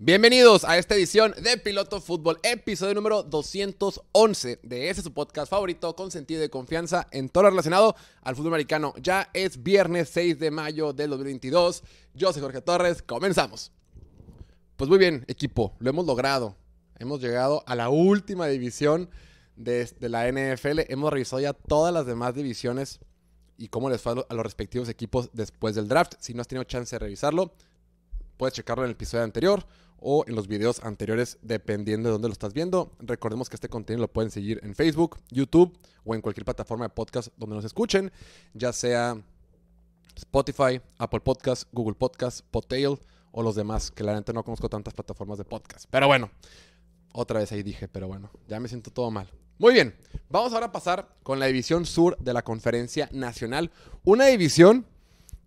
Bienvenidos a esta edición de Piloto Fútbol, episodio número 211 de ese su podcast favorito con sentido de confianza en todo lo relacionado al fútbol americano. Ya es viernes 6 de mayo del 2022. Yo soy Jorge Torres, comenzamos. Pues muy bien, equipo, lo hemos logrado. Hemos llegado a la última división de, de la NFL. Hemos revisado ya todas las demás divisiones y cómo les fue a los respectivos equipos después del draft. Si no has tenido chance de revisarlo, puedes checarlo en el episodio anterior o en los videos anteriores, dependiendo de dónde lo estás viendo. Recordemos que este contenido lo pueden seguir en Facebook, YouTube o en cualquier plataforma de podcast donde nos escuchen, ya sea Spotify, Apple Podcasts, Google Podcasts, Podtail o los demás, que la gente no conozco tantas plataformas de podcast. Pero bueno, otra vez ahí dije, pero bueno, ya me siento todo mal. Muy bien, vamos ahora a pasar con la división sur de la conferencia nacional. Una división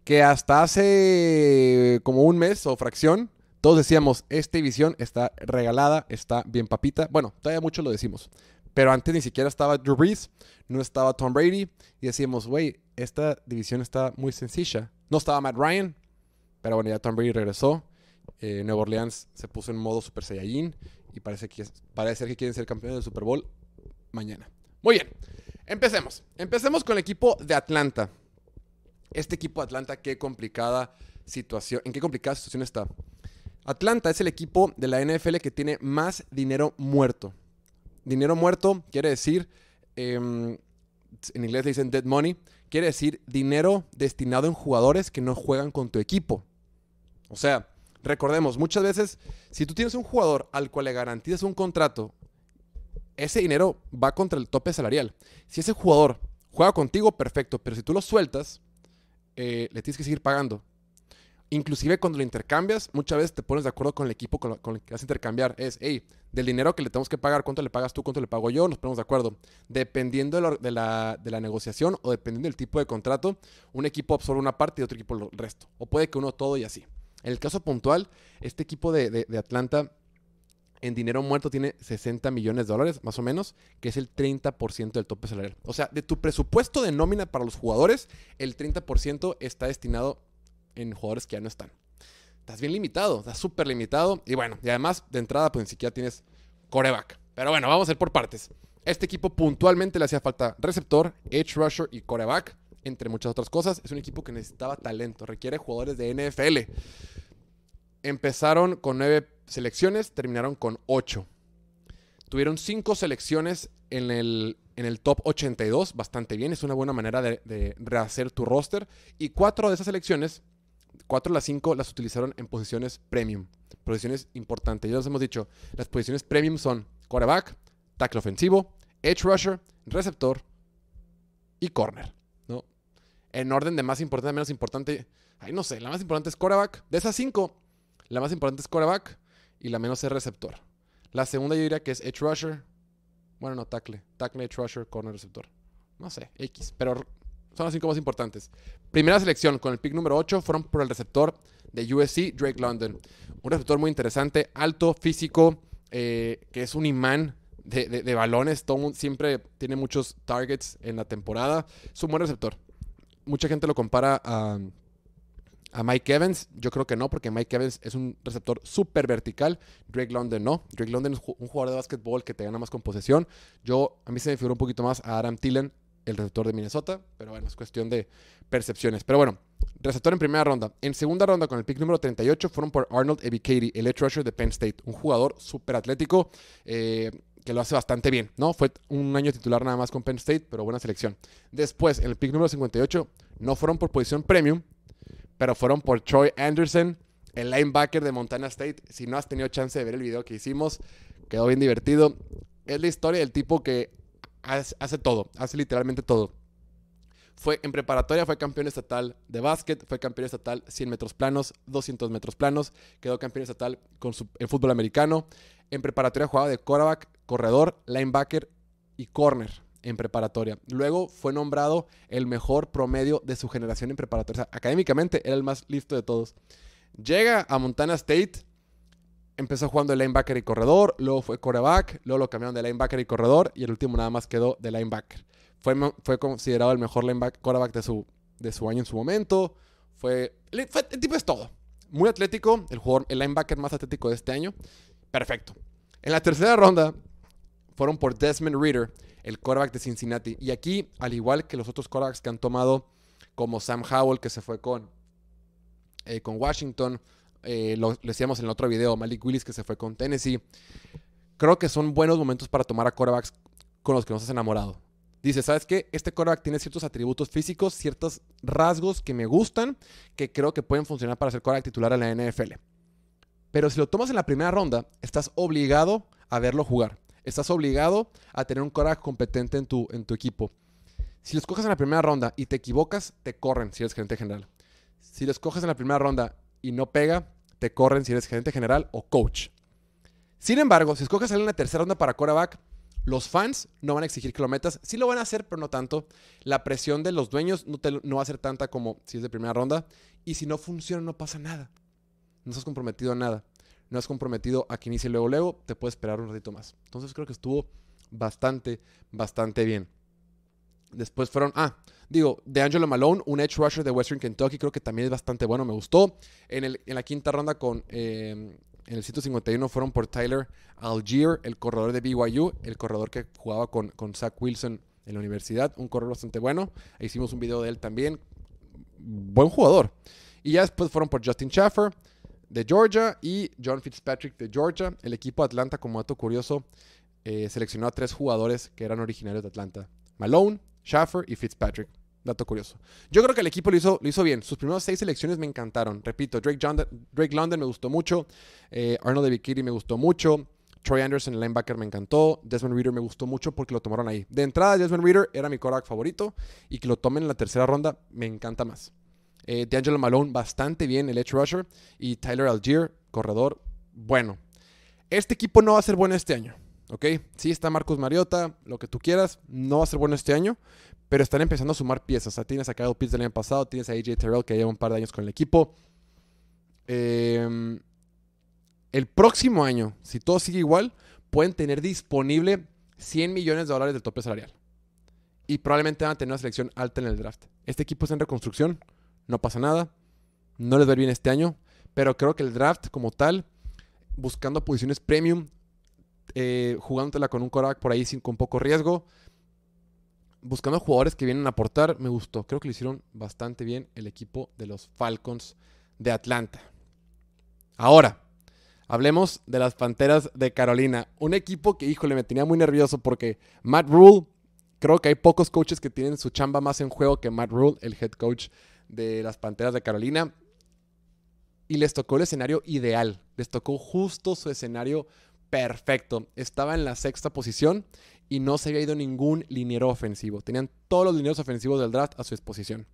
que hasta hace como un mes o fracción todos decíamos, esta división está regalada, está bien papita. Bueno, todavía mucho lo decimos. Pero antes ni siquiera estaba Drew Brees, no estaba Tom Brady. Y decíamos, güey, esta división está muy sencilla. No estaba Matt Ryan, pero bueno, ya Tom Brady regresó. Eh, Nueva Orleans se puso en modo Super Saiyajin. Y parece, que, parece ser que quieren ser campeones del Super Bowl mañana. Muy bien, empecemos. Empecemos con el equipo de Atlanta. Este equipo de Atlanta, qué complicada situación. ¿En qué complicada situación está? Atlanta es el equipo de la NFL que tiene más dinero muerto. Dinero muerto quiere decir, em, en inglés le dicen dead money, quiere decir dinero destinado en jugadores que no juegan con tu equipo. O sea, recordemos, muchas veces, si tú tienes un jugador al cual le garantizas un contrato, ese dinero va contra el tope salarial. Si ese jugador juega contigo, perfecto, pero si tú lo sueltas, eh, le tienes que seguir pagando. Inclusive cuando lo intercambias, muchas veces te pones de acuerdo con el equipo con, el que vas a intercambiar. Es, hey, del dinero que le tenemos que pagar, cuánto le pagas tú, cuánto le pago yo, nos ponemos de acuerdo. Dependiendo de la, negociación o dependiendo del tipo de contrato, un equipo absorbe una parte y otro equipo el resto. O puede que uno todo y así. En el caso puntual, este equipo de, de Atlanta en dinero muerto tiene 60 millones de dólares, más o menos, que es el 30% del tope salarial. O sea, de tu presupuesto de nómina para los jugadores, el 30% está destinado en jugadores que ya no están. Estás bien limitado, estás súper limitado. Y bueno, y además de entrada, pues ni siquiera tienes coreback. Pero bueno, vamos a ir por partes. Este equipo puntualmente le hacía falta receptor, edge rusher y coreback, entre muchas otras cosas. Es un equipo que necesitaba talento, requiere jugadores de NFL. Empezaron con nueve selecciones, terminaron con ocho. Tuvieron cinco selecciones en el, en el top 82, bastante bien, es una buena manera de, de rehacer tu roster. Y cuatro de esas selecciones 4 de las 5 las utilizaron en posiciones premium, posiciones importantes. Ya les hemos dicho, las posiciones premium son quarterback, tackle ofensivo, edge rusher, receptor y corner, ¿no? En orden de más importante a menos importante, ay no sé, la más importante es quarterback. De esas 5, la más importante es quarterback y la menos es receptor. La segunda yo diría que es edge rusher. Bueno, no, tackle. Tackle, edge rusher, corner, receptor. No sé, X. Pero son las cinco más importantes. Primera selección con el pick número 8 fueron por el receptor de USC, Drake London. Un receptor muy interesante, alto, físico, eh, que es un imán de, balones. Todo, siempre tiene muchos targets en la temporada. Es un buen receptor. Mucha gente lo compara a, a Mike Evans. Yo creo que no, porque Mike Evans es un receptor súper vertical. Drake London no. Drake London es un jugador de básquetbol que te gana más con posesión. Yo, a mí se me figura un poquito más a Adam Tillen el receptor de Minnesota, pero bueno, es cuestión de percepciones. Pero bueno, receptor en primera ronda. En segunda ronda, con el pick número 38, fueron por Arnold Ebikady, el edge rusher de Penn State, un jugador súper atlético eh, que lo hace bastante bien, ¿no? Fue un año titular nada más con Penn State, pero buena selección. Después, en el pick número 58, no fueron por posición premium, pero fueron por Troy Anderson, el linebacker de Montana State. Si no has tenido chance de ver el video que hicimos, quedó bien divertido. Es la historia del tipo que hace, todo, hace literalmente todo. Fue en preparatoria, fue campeón estatal de básquet, fue campeón estatal 100 metros planos, 200 metros planos, quedó campeón estatal con en fútbol americano. En preparatoria jugaba de quarterback, corredor, linebacker y corner en preparatoria. Luego fue nombrado el mejor promedio de su generación en preparatoria. académicamente era el más listo de todos. Llega a Montana State empezó jugando de linebacker y corredor, luego fue coreback, luego lo cambiaron de linebacker y corredor y el último nada más quedó de linebacker. Fue, fue considerado el mejor linebacker, coreback de su, de su año en su momento. Fue, el tipo es todo. Muy atlético, el, el linebacker más atlético de este año. Perfecto. En la tercera ronda fueron por Desmond Reader, el coreback de Cincinnati. Y aquí, al igual que los otros corebacks que han tomado, como Sam Howell, que se fue con, eh, con Washington, eh, lo, decíamos en el otro video, Malik Willis que se fue con Tennessee. Creo que son buenos momentos para tomar a corebacks con los que nos has enamorado. Dice, ¿sabes qué? Este coreback tiene ciertos atributos físicos, ciertos rasgos que me gustan, que creo que pueden funcionar para ser coreback titular en la NFL. Pero si lo tomas en la primera ronda, estás obligado a verlo jugar. Estás obligado a tener un coreback competente en tu, en tu equipo. Si lo escoges en la primera ronda y te equivocas, te corren si eres gerente general. Si lo escoges en la primera ronda y no pega, te corren si eres gerente general o coach. Sin embargo, si escoges salir en la tercera ronda para coreback, los fans no van a exigir que lo metas. Sí lo van a hacer, pero no tanto. La presión de los dueños no, va a ser tanta como si es de primera ronda. Y si no funciona, no pasa nada. No has comprometido a nada. No has comprometido a que inicie luego, luego. Te puede esperar un ratito más. Entonces creo que estuvo bastante, bastante bien. Después fueron, ah, digo, de Angelo Malone, un edge rusher de Western Kentucky, creo que también es bastante bueno, me gustó. En, el, en la quinta ronda con... Eh, en el 151 fueron por Tyler Algier, el corredor de BYU, el corredor que jugaba con, con Zach Wilson en la universidad, un corredor bastante bueno. Hicimos un video de él también, buen jugador. Y ya después fueron por Justin Schaffer de Georgia y John Fitzpatrick de Georgia. El equipo de Atlanta, como dato curioso, eh, seleccionó a tres jugadores que eran originarios de Atlanta. Malone, Schaffer y Fitzpatrick. Dato curioso. Yo creo que el equipo lo hizo, lo hizo bien. Sus primeras seis selecciones me encantaron. Repito, Drake, London me gustó mucho. Eh, Arnold de me gustó mucho. Troy Anderson, el linebacker, me encantó. Desmond Reader me gustó mucho porque lo tomaron ahí. De entrada, Desmond Reader era mi coreback favorito y que lo tomen en la tercera ronda me encanta más. Eh, D'Angelo Malone, bastante bien, el edge rusher. Y Tyler Algier, corredor, bueno. Este equipo no va a ser bueno este año. ¿ok? Sí está Marcus Mariota, lo que tú quieras, no va a ser bueno este año, pero están empezando a sumar piezas. O tienes a Kyle Pitts del año pasado, tienes a AJ Terrell que lleva un par de años con el equipo. Em, el próximo año, si todo sigue igual, pueden tener disponible 100 millones de dólares del tope salarial. Y probablemente van a tener una selección alta en el draft. Este equipo está en reconstrucción, no pasa nada, no les va bien este año, pero creo que el draft como tal, buscando posiciones premium, eh, jugándotela con un coreback por ahí sin, con poco riesgo. Buscando jugadores que vienen a aportar, me gustó. Creo que lo hicieron bastante bien el equipo de los Falcons de Atlanta. Ahora, hablemos de las Panteras de Carolina. Un equipo que, híjole, me tenía muy nervioso porque Matt Rule, creo que hay pocos coaches que tienen su chamba más en juego que Matt Rule, el head coach de las Panteras de Carolina y les tocó el escenario ideal. Les tocó justo su escenario perfecto. Estaba en la sexta posición y no se había ido ningún liniero ofensivo. Tenían todos los lineros ofensivos del draft a su exposición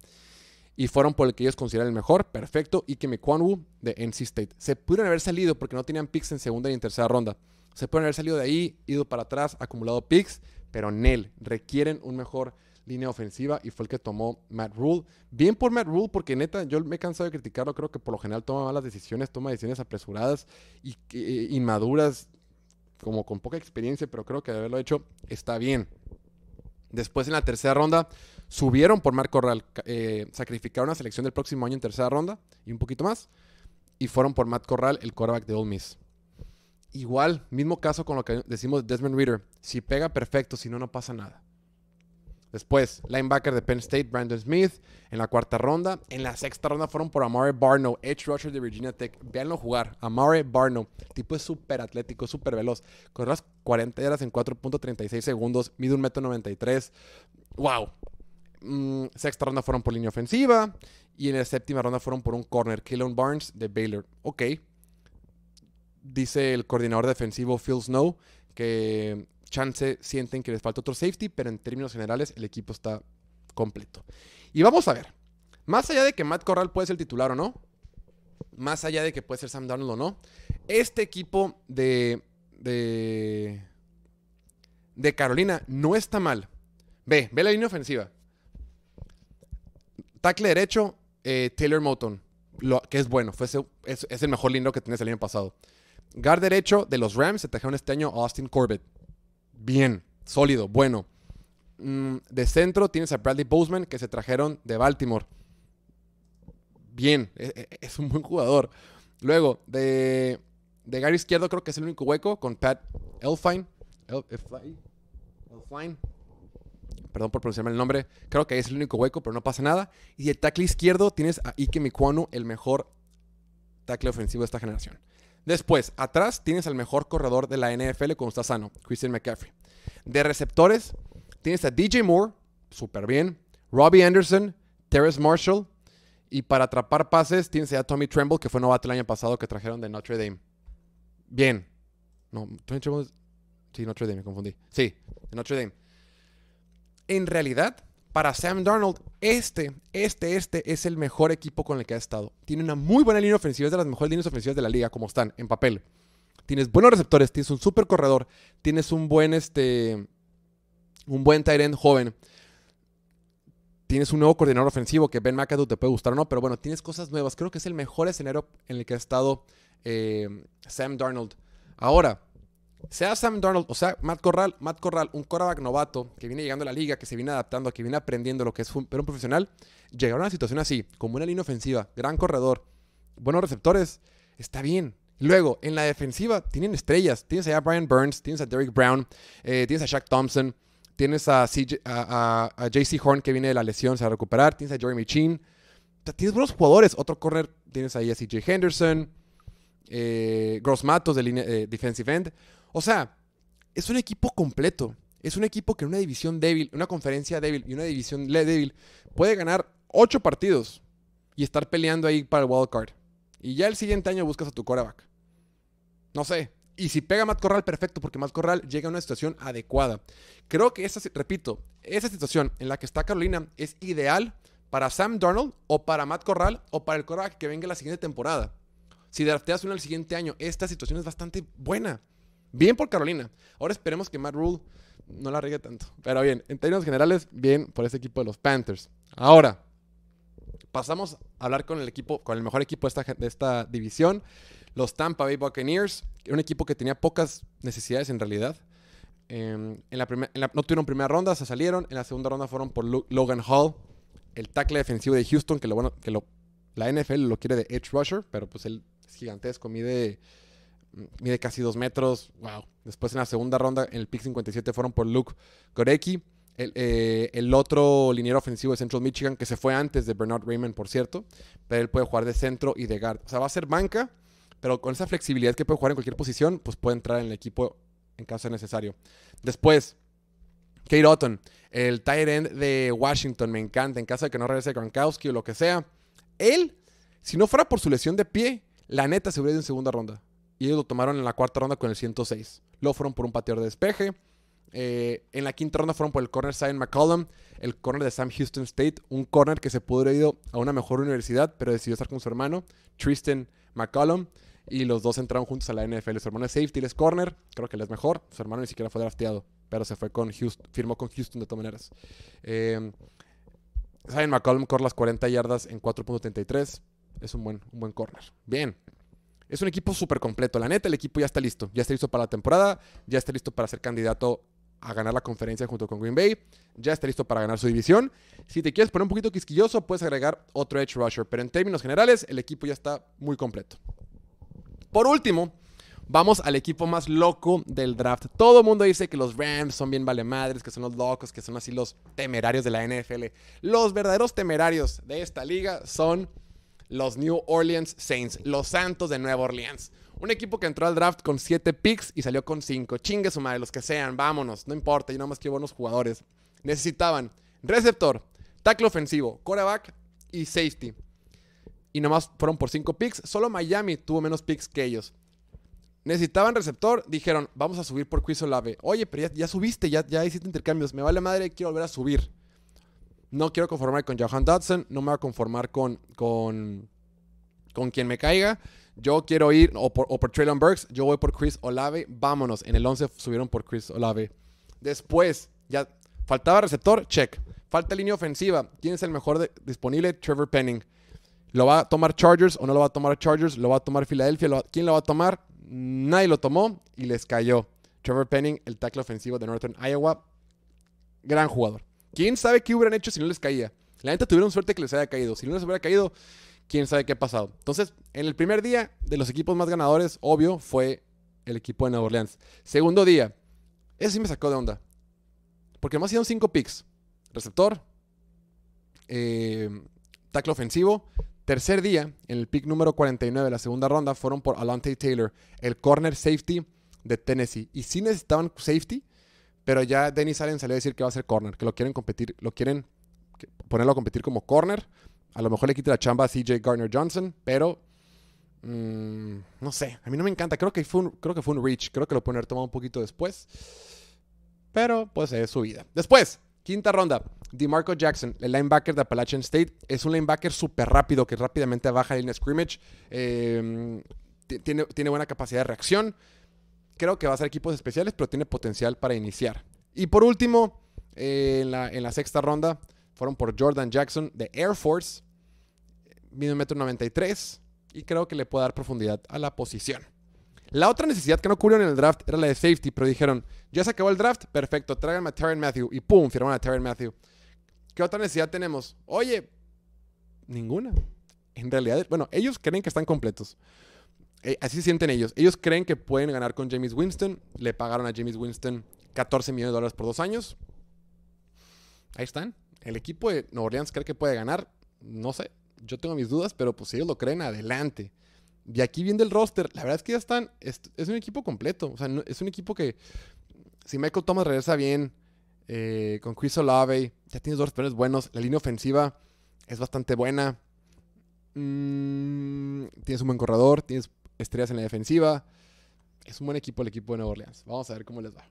Y fueron por el que ellos consideran el mejor, perfecto, y que quanwu de NC State. Se pudieron haber salido porque no tenían picks en segunda y en tercera ronda. Se pudieron haber salido de ahí, ido para atrás, acumulado picks, pero Nel requieren un mejor línea ofensiva y fue el que tomó Matt Rule. Bien por Matt Rule, porque neta, yo me he cansado de criticarlo. Creo que por lo general toma malas decisiones, toma decisiones apresuradas y e, inmaduras como con poca experiencia, pero creo que de haberlo hecho está bien. Después en la tercera ronda subieron por Marco Corral, eh, sacrificaron la selección del próximo año en tercera ronda y un poquito más, y fueron por Matt Corral, el quarterback de Ole Miss. Igual, mismo caso con lo que decimos Desmond Reader. Si pega perfecto, si no, no pasa nada. Después, linebacker de Penn State, Brandon Smith, en la cuarta ronda. En la sexta ronda fueron por Amare Barno, Edge rusher de Virginia Tech. Veanlo jugar. Amare Barno, tipo es súper atlético, súper veloz. Con las 40 yardas en 4.36 segundos, mide un metro 93. ¡Wow! Mm, sexta ronda fueron por línea ofensiva. Y en la séptima ronda fueron por un corner, Killon Barnes de Baylor. Ok. Dice el coordinador defensivo Phil Snow que chance sienten que les falta otro safety, pero en términos generales el equipo está completo. Y vamos a ver, más allá de que Matt Corral puede ser titular o no, más allá de que puede ser Sam Darnold o no, este equipo de, de, Carolina no está mal. Ve, ve la línea ofensiva. Tackle derecho, eh, Taylor Moton, que es bueno, fue es, el mejor lindo que tenés el año pasado. Guard derecho de los Rams se trajeron este año Austin Corbett bien, sólido, bueno. Mm, de centro tienes a Bradley Bozeman, que se trajeron de Baltimore. Bien, e, e, es, un buen jugador. Luego, de, de Gary Izquierdo creo que es el único hueco con Pat Elfine. Elfine. Perdón por pronunciarme el nombre. Creo que es el único hueco, pero no pasa nada. Y de tackle izquierdo tienes a Ike Mikwanu, el mejor tackle ofensivo de esta generación. Después, atrás tienes al mejor corredor de la NFL cuando está sano, Christian McCaffrey. De receptores, tienes a DJ Moore, súper bien, Robbie Anderson, Terrence Marshall, y para atrapar pases tienes a Tommy Tremble, que fue novato el año pasado que trajeron de Notre Dame. Bien. No, Tommy Tremble. Sí, Notre Dame, me confundí. Sí, Notre Dame. En realidad, para Sam Darnold, este, este, este es el mejor equipo con el que ha estado. Tiene una muy buena línea ofensiva, es de las mejores líneas ofensivas de la liga, como están, en papel. Tienes buenos receptores, tienes un super corredor, tienes un buen, este, un buen tight end joven. Tienes un nuevo coordinador ofensivo que Ben McAdoo te puede gustar o no, pero bueno, tienes cosas nuevas. Creo que es el mejor escenario en el que ha estado eh, Sam Darnold. Ahora, sea Sam Darnold o sea Matt Corral, Matt Corral, un coreback novato que viene llegando a la liga, que se viene adaptando, que viene aprendiendo lo que es pero un profesional, llegar a una situación así, como una línea ofensiva, gran corredor, buenos receptores, está bien. Luego, en la defensiva tienen estrellas. Tienes a Brian Burns, tienes a Derrick Brown, eh, tienes a Shaq Thompson, tienes a, a, JC Horn que viene de la lesión, se va a recuperar, tienes a Jeremy Chin. tienes buenos jugadores. Otro correr tienes ahí a CJ Henderson, eh, Gross Matos de eh, defensive end. O sea, es un equipo completo. Es un equipo que en una división débil, una conferencia débil y una división débil puede ganar ocho partidos y estar peleando ahí para el wild card. Y ya el siguiente año buscas a tu coreback. No sé. Y si pega Matt Corral, perfecto, porque Matt Corral llega a una situación adecuada. Creo que esa, repito, esa situación en la que está Carolina es ideal para Sam Darnold o para Matt Corral o para el coreback que venga la siguiente temporada. Si drafteas uno el siguiente año, esta situación es bastante buena. Bien por Carolina. Ahora esperemos que Matt Rule no la regue tanto. Pero bien, en términos generales, bien por ese equipo de los Panthers. Ahora, pasamos a hablar con el equipo, con el mejor equipo de esta, de esta división, los Tampa Bay Buccaneers. Era un equipo que tenía pocas necesidades en realidad. Em, en la no tuvieron primera ronda, se salieron. En la segunda ronda fueron por Logan Hall, el tackle defensivo de Houston, que lo bueno, que lo, la NFL lo quiere de edge rusher, pero pues él es gigantesco, mide mide casi dos metros. Después en la segunda ronda, en el pick 57, fueron por Luke Gorecki. Eh, el, otro liniero ofensivo de Central Michigan, que se fue antes de Bernard Raymond, por cierto, pero él puede jugar de centro y de guard. O sea, va a ser banca, pero con esa flexibilidad que puede jugar en cualquier posición, pues puede entrar en el equipo en caso necesario. Después, Kate Otton, el tight end de Washington, me encanta, en caso de que no regrese Gronkowski o lo que sea. Él, si no fuera por su lesión de pie, la neta se hubiera ido en segunda ronda y ellos lo tomaron en la cuarta ronda con el 106. Luego fueron por un pateador de despeje. Eh, en la quinta ronda fueron por el corner Simon McCollum, el corner de Sam Houston State, un corner que se pudo haber ido a una mejor universidad, pero decidió estar con su hermano, Tristan McCollum. Y los dos entraron juntos a la NFL. Su hermano es safety, él es corner. Creo que él es mejor. Su hermano ni siquiera fue drafteado. Pero se fue con Houston. Firmó con Houston de todas maneras. Eh, Simon McCollum corre las 40 yardas en 4.33. Es un buen, un buen corner. Bien. Es un equipo súper completo. La neta, el equipo ya está listo. Ya está listo para la temporada. Ya está listo para ser candidato a ganar la conferencia junto con Green Bay. Ya está listo para ganar su división. Si te quieres poner un poquito quisquilloso, puedes agregar otro edge rusher. Pero en términos generales, el equipo ya está muy completo. Por último, vamos al equipo más loco del draft. Todo el mundo dice que los Rams son bien vale madres, que son los locos, que son así los temerarios de la NFL. Los verdaderos temerarios de esta liga son los New Orleans Saints, los Santos de Nueva Orleans. Un equipo que entró al draft con 7 picks y salió con 5. Chingue su madre, los que sean, vámonos, no importa, y nada más quiero buenos jugadores. Necesitaban receptor, tackle ofensivo, coreback y safety. Y nomás fueron por 5 picks. Solo Miami tuvo menos picks que ellos. Necesitaban receptor, dijeron, vamos a subir por Quiso lave Oye, pero ya, subiste, ya, ya hiciste intercambios, me vale madre, quiero volver a subir. No quiero conformar con Johan Dodson, no me voy a conformar con, con, con quien me caiga. Yo quiero ir o por, por Traylon Burks, yo voy por Chris Olave, vámonos. En el 11 subieron por Chris Olave. Después, ya faltaba receptor, check. Falta línea ofensiva. ¿Quién es el mejor disponible? Trevor Penning. ¿Lo va a tomar Chargers o no lo va a tomar Chargers? ¿Lo va a tomar Filadelfia? ¿Quién lo va a tomar? Nadie lo tomó y les cayó. Trevor Penning, el tackle ofensivo de Northern Iowa. Gran jugador. ¿Quién sabe qué hubieran hecho si no les caía? La neta tuvieron suerte que les haya caído. Si no les hubiera caído, quién sabe qué ha pasado. Entonces, en el primer día, de los equipos más ganadores, obvio, fue el equipo de Nueva Orleans. Segundo día, eso sí me sacó de onda. Porque más hicieron cinco picks. Receptor, eh, tackle ofensivo. Tercer día, en el pick número 49 de la segunda ronda, fueron por Alante Taylor, el corner safety de Tennessee. Y si necesitaban safety, pero ya Dennis Allen salió a decir que va a ser corner, que lo quieren competir, lo quieren ponerlo a competir como corner. A lo mejor le quita la chamba a CJ Gardner Johnson, pero mm, no sé. A mí no me encanta. Creo que fue un, creo que fue un reach. Creo que lo pueden haber tomado un poquito después. Pero pues es su vida. Después, quinta ronda. DeMarco Jackson, el linebacker de Appalachian State, es un linebacker súper rápido que rápidamente baja el scrimmage. Eh, mm, tiene, tiene buena capacidad de reacción. Creo que va a ser equipos especiales, pero tiene potencial para iniciar. Y por último, eh, en, la, sexta ronda, fueron por Jordan Jackson de Air Force, metro y creo que le puede dar profundidad a la posición. La otra necesidad que no ocurrió en el draft era la de safety, pero dijeron, ya se acabó el draft, perfecto, tráiganme a Terren Matthew y pum, firmaron a Terren Matthew. ¿Qué otra necesidad tenemos? Oye, ninguna. En realidad, bueno, ellos creen que están completos. Eh, así sienten ellos. Ellos creen que pueden ganar con James Winston. Le pagaron a James Winston 14 millones de dólares por dos años. Ahí están. El equipo de Nueva Orleans cree que puede ganar. No sé. Yo tengo mis dudas, pero pues si ellos lo creen, adelante. Y aquí viene el roster. La verdad es que ya están. Es, un equipo completo. O sea, es un equipo que. Si Michael Thomas regresa bien. Eh, con Chris Olave. Ya tienes dos receptores buenos. La línea ofensiva es bastante buena. Mm, tienes un buen corredor. Tienes estrellas en la defensiva. Es un buen equipo el equipo de Nueva Orleans. Vamos a ver cómo les va.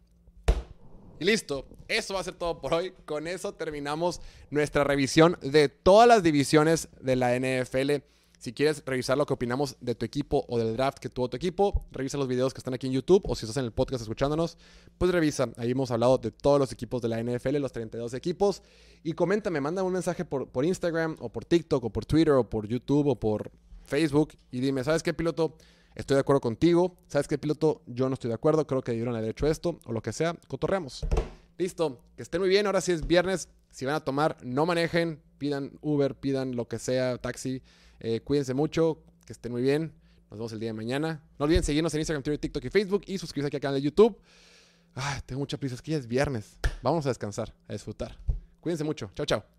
Y listo, eso va a ser todo por hoy. Con eso terminamos nuestra revisión de todas las divisiones de la NFL. Si quieres revisar lo que opinamos de tu equipo o del draft que tuvo tu equipo, revisa los videos que están aquí en YouTube o si estás en el podcast escuchándonos, pues revisa. Ahí hemos hablado de todos los equipos de la NFL, los 32 equipos. Y coméntame, manda un mensaje por, por Instagram o por TikTok o por Twitter o por YouTube o por Facebook y dime, ¿sabes qué piloto? Estoy de acuerdo contigo. ¿Sabes qué piloto? Yo no estoy de acuerdo. Creo que dieron haber hecho esto o lo que sea. Cotorreamos. Listo. Que estén muy bien. Ahora sí es viernes. Si van a tomar, no manejen. Pidan Uber, pidan lo que sea, taxi. Eh, cuídense mucho. Que estén muy bien. Nos vemos el día de mañana. No olviden seguirnos en Instagram, Twitter, TikTok y Facebook. Y suscribirse aquí al canal de YouTube. tengo mucha prisa. Es que ya es viernes. Vamos a descansar, a disfrutar. Cuídense mucho. Chao, chao.